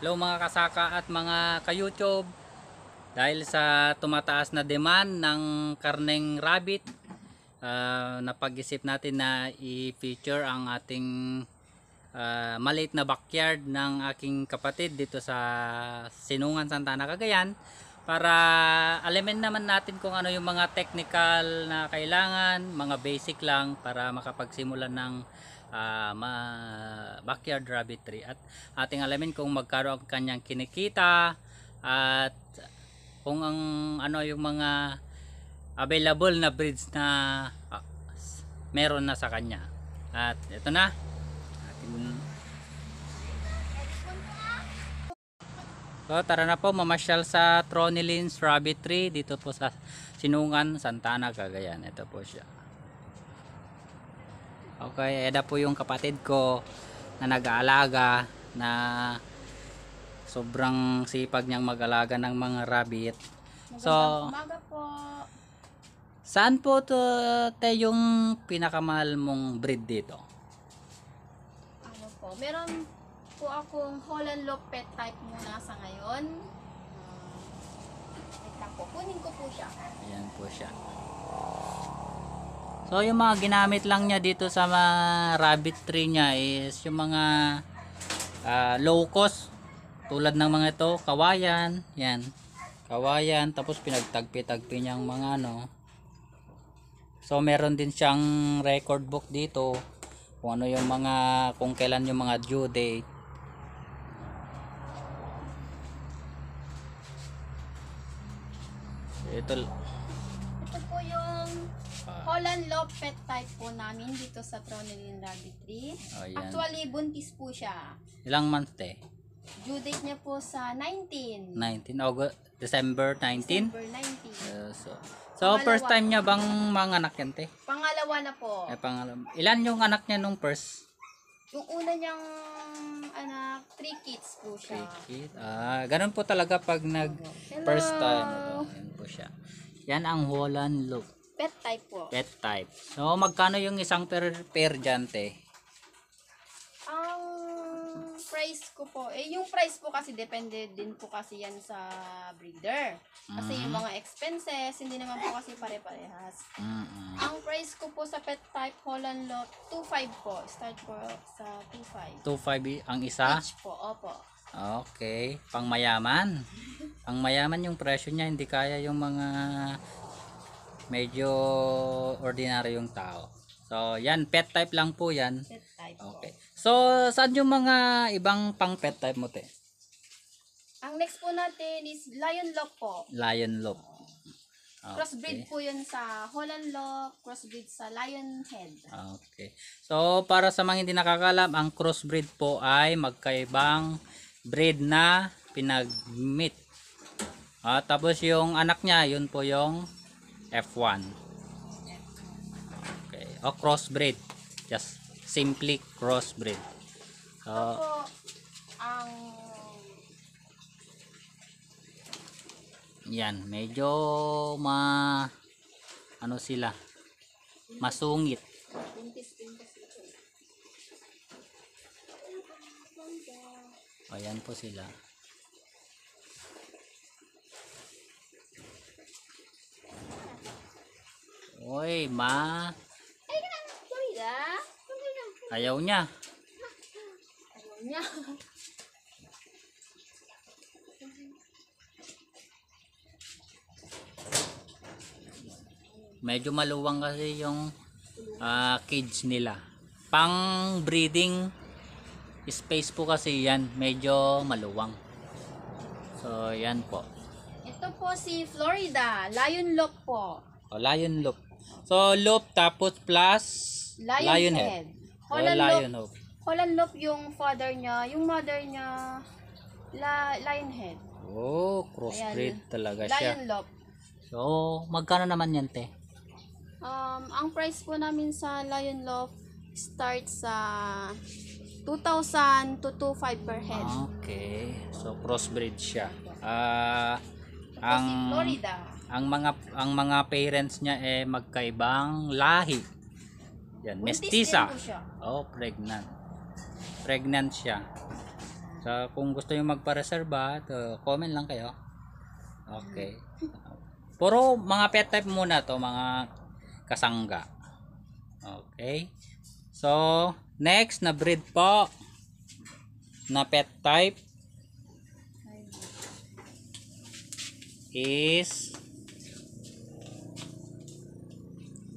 Hello mga kasaka at mga ka-YouTube. Dahil sa tumataas na demand ng karneng rabbit, uh, napag-isip natin na i-feature ang ating uh, maliit na backyard ng aking kapatid dito sa Sinungan, Santa Ana, Cagayan para alamin naman natin kung ano yung mga technical na kailangan, mga basic lang para makapagsimula ng uh, ma backyard rabbitry at ating alamin kung magkaroon ang kanyang kinikita at kung ang ano yung mga available na breeds na uh, meron na sa kanya at ito na ating So tara na po mamasyal sa Tronilins Rabbitry dito po sa Sinungan, Santana, Cagayan. Ito po siya. Okay, eda po yung kapatid ko na nag-aalaga na sobrang sipag niyang mag-alaga ng mga rabbit. Magandang so, umaga po. Saan po to, te, yung pinakamahal mong breed dito? Ano po, meron po akong Holland Lopet type muna sa ngayon. Ah, wait lang po, kunin ko po siya. Ayan po siya. So yung mga ginamit lang niya dito sa mga rabbit tree niya is yung mga uh, ah, low cost tulad ng mga ito, kawayan, yan. Kawayan tapos pinagtagpi-tagpi niyang mga ano. So meron din siyang record book dito kung ano yung mga kung kailan yung mga due date. Ito Poland Lopet type po namin dito sa Tronelin Rabbitry. Oh, yan. Actually, buntis po siya. Ilang month eh? Due date niya po sa 19. 19 August, December 19? December 19. Uh, so, so first time niya bang mga anak yan te? Pangalawa na po. Eh, pangalawa. Ilan yung anak niya nung first? Yung una niyang anak, three kids po siya. Three kids. Ah, ganun po talaga pag nag Hello. first time. Ano, yan po siya. Yan ang Holland look. Pet type Pet type. So, magkano yung isang per, per dyan, Ang price ko po, eh yung price po kasi depende din po kasi yan sa breeder. Kasi yung mm. mga expenses, hindi naman po kasi pare-parehas. Mm-mm. Ang price ko po sa pet type Holland Lot, 2.5 po. Start po sa 2.5. 2.5 ang isa? Each po, opo. Okay. Pang mayaman. Pang mayaman yung presyo niya. Hindi kaya yung mga medyo ordinary yung tao. So, yan, pet type lang po yan. Pet type Okay. Po. So, saan yung mga ibang pang pet type mo, te? Ang next po natin is lion lock po. Lion lock. Okay. Crossbreed po yun sa Holland Lock, crossbreed sa Lion Head. Okay. So, para sa mga hindi nakakalam, ang crossbreed po ay magkaibang breed na pinag-meet. Ah, tapos yung anak niya, yun po yung F1 okay o oh, crossbreed just simply crossbreed so, uh, ano yan medyo ma ano sila masungit ayan po sila Oy, ma. Ayaw niya. Ayaw niya. Medyo maluwang kasi yung uh, ah, cage nila. Pang breeding space po kasi yan. Medyo maluwang. So, yan po. Ito po si Florida. Lion Lock po. O, oh, Lion Lock. So, loop tapos plus Lion's, lion head. head. Holland, so, lion loop, Holland loop yung father niya. Yung mother niya, la, lion head. Oh, crossbreed Ayan. talaga lion siya. Lion loop. So, magkano naman yan, te? Um, ang price po namin sa lion loop start sa 2,000 to 2,500 per head. Ah, okay. So, crossbreed siya. Ah... Uh, ang Florida. ang mga ang mga parents niya eh magkaibang lahi. Yan, Buntis mestiza. Oh, pregnant. Pregnant siya. So, kung gusto niyo magpa reserve comment lang kayo. Okay. Puro mga pet type muna to, mga kasangga. Okay. So, next na breed po na pet type is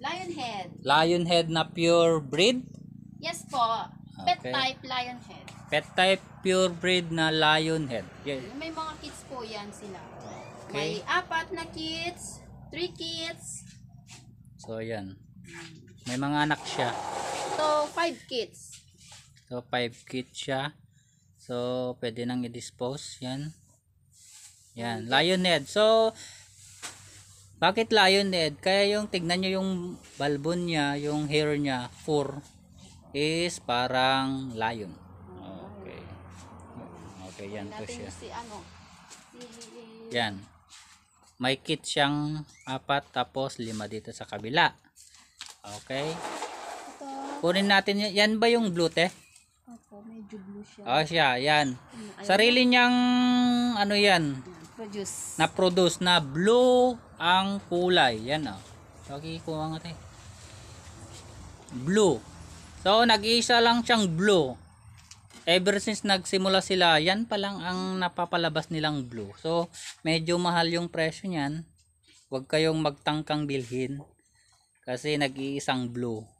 lion head. Lion head na pure breed? Yes po. Pet okay. type lion head. Pet type pure breed na lion head. Yes. May mga kids po yan sila. Okay. May apat na kids, three kids. So yan. May mga anak siya. So five kids. So five kids siya. So pwede nang i-dispose yan. Yan, lionhead. So, bakit lionhead? Kaya yung tignan niyo yung balbon niya, yung hair niya, fur, is parang lion. Okay. Okay, yan po siya. Ano, yan. May kit siyang apat tapos lima dito sa kabila. Okay. Kunin natin yan. Yan ba yung blue te? Opo, medyo blue siya. Oh, siya. Yan. Sarili niyang ano yan produce. na produce na blue ang kulay yan oh. so ko nga tayo blue so nag-isa lang siyang blue ever since nagsimula sila yan pa lang ang napapalabas nilang blue so medyo mahal yung presyo niyan huwag kayong magtangkang bilhin kasi nag-iisang blue